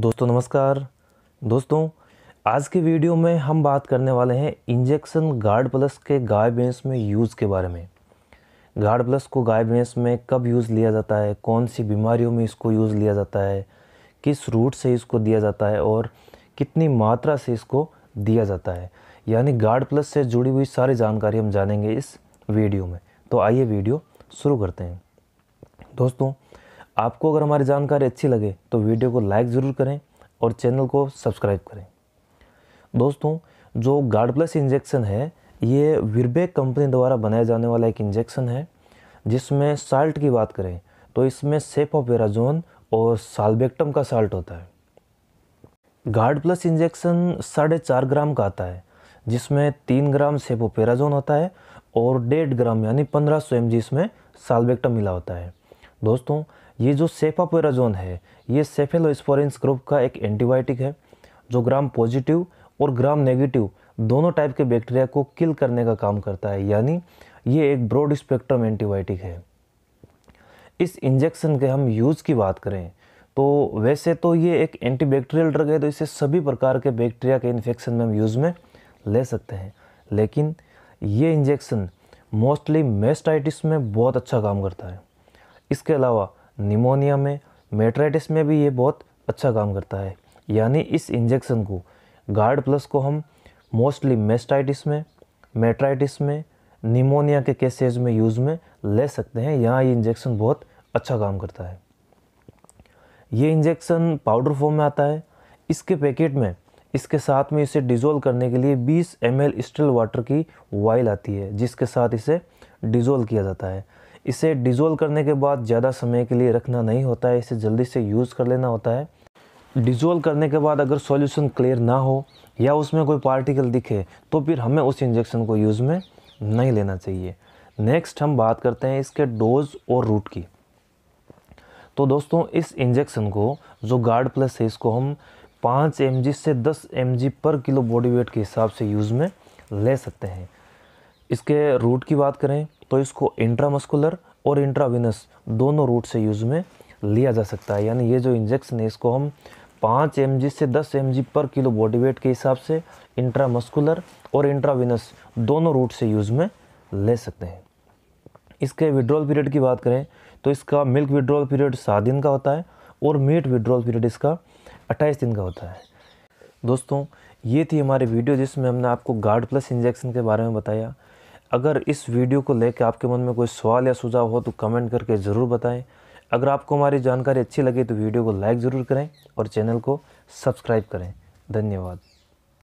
दोस्तों नमस्कार दोस्तों आज के वीडियो में हम बात करने वाले हैं इंजेक्शन गार्ड प्लस के गाय भैंस में यूज़ के बारे में गार्ड प्लस को गाय भैंस में कब यूज़ लिया जाता है कौन सी बीमारियों में इसको यूज़ लिया जाता है किस रूट से इसको दिया जाता है और कितनी मात्रा से इसको दिया जाता है यानी गार्ड प्लस से जुड़ी हुई सारी जानकारी हम जानेंगे इस वीडियो में तो आइए वीडियो शुरू करते हैं दोस्तों आपको अगर हमारी जानकारी अच्छी लगे तो वीडियो को लाइक ज़रूर करें और चैनल को सब्सक्राइब करें दोस्तों जो गार्ड प्लस इंजेक्शन है ये विरबेक कंपनी द्वारा बनाया जाने वाला एक इंजेक्शन है जिसमें साल्ट की बात करें तो इसमें सेफोपेराजोन और साल्बेक्टम का साल्ट होता है गार्ड प्लस इंजेक्शन साढ़े चार ग्राम का आता है जिसमें तीन ग्राम सेफोपेराजोन होता है और डेढ़ ग्राम यानी पंद्रह सौ एम इसमें साल्बेक्टम मिला होता है दोस्तों ये जो सेफापेराजोन है ये सेफेलोस्पोरेंस ग्रुप का एक एंटीबायोटिक है जो ग्राम पॉजिटिव और ग्राम नेगेटिव दोनों टाइप के बैक्टीरिया को किल करने का काम करता है यानी ये एक ब्रॉड स्पेक्ट्रम एंटीबायोटिक है इस इंजेक्शन के हम यूज़ की बात करें तो वैसे तो ये एक एंटीबैक्टीरियल ड्रग है तो इसे सभी प्रकार के बैक्टीरिया के इन्फेक्शन में हम यूज़ में ले सकते हैं लेकिन ये इंजेक्शन मोस्टली मेस्टाइटिस में बहुत अच्छा काम करता है इसके अलावा निमोनिया में मेट्राइटिस में भी ये बहुत अच्छा काम करता है यानी इस इंजेक्शन को गार्ड प्लस को हम मोस्टली मेस्टाइटिस में मेट्राइटिस में निमोनिया के केसेज में यूज़ में ले सकते हैं यहाँ ये इंजेक्शन बहुत अच्छा काम करता है ये इंजेक्शन पाउडर फॉर्म में आता है इसके पैकेट में इसके साथ में इसे डिज़ोल्व करने के लिए 20 एम स्टिल वाटर की वाइल आती है जिसके साथ इसे डिज़ोल्व किया जाता है इसे डिज़ोल्व करने के बाद ज़्यादा समय के लिए रखना नहीं होता है इसे जल्दी से यूज़ कर लेना होता है डिज़ोल्व करने के बाद अगर सॉल्यूशन क्लियर ना हो या उसमें कोई पार्टिकल दिखे तो फिर हमें उस इंजेक्शन को यूज़ में नहीं लेना चाहिए नेक्स्ट हम बात करते हैं इसके डोज और रूट की तो दोस्तों इस इंजेक्शन को जो गार्ड प्लस है इसको हम पाँच एम से दस एम पर किलो बॉडी वेट के हिसाब से यूज़ में ले सकते हैं इसके रूट की बात करें तो इसको इंट्रामस्कुलर और इंट्रावीनस दोनों रूट से यूज़ में लिया जा सकता है यानी ये जो इंजेक्शन है इसको हम पाँच एम से दस एम पर किलो बॉडी वेट के हिसाब से इंट्रामस्कुलर और इंट्रावीनस दोनों रूट से यूज़ में ले सकते हैं इसके विड्रॉल पीरियड की बात करें तो इसका मिल्क विड्रॉल पीरियड सात दिन का होता है और मीट विड्रॉल पीरियड इसका अट्ठाईस दिन का होता है दोस्तों ये थी हमारी वीडियो जिसमें हमने आपको गार्ड प्लस इंजेक्शन के बारे में बताया अगर इस वीडियो को लेकर आपके मन में कोई सवाल या सुझाव हो तो कमेंट करके ज़रूर बताएं अगर आपको हमारी जानकारी अच्छी लगी तो वीडियो को लाइक ज़रूर करें और चैनल को सब्सक्राइब करें धन्यवाद